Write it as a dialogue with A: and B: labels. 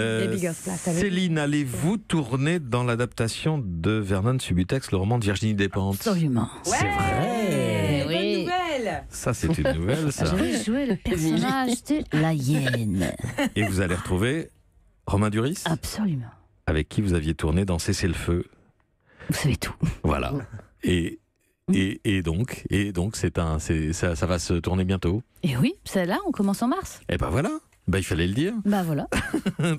A: Euh, Céline, allez-vous tourner dans l'adaptation de Vernon Subutex, le roman de Virginie Despentes Absolument. c'est
B: vrai. Oui. nouvelle.
A: Ça, c'est une nouvelle, ça. Je vais
B: jouer le personnage de la
A: hyène. Et vous allez retrouver Romain Duris Absolument. Avec qui vous aviez tourné dans Cessez le feu Vous savez tout. Voilà. Et donc, et donc, c'est un, ça, va se tourner bientôt.
C: Et oui, celle-là, on commence en mars.
A: Et eh ben voilà, ben, il fallait le dire.
C: Ben voilà.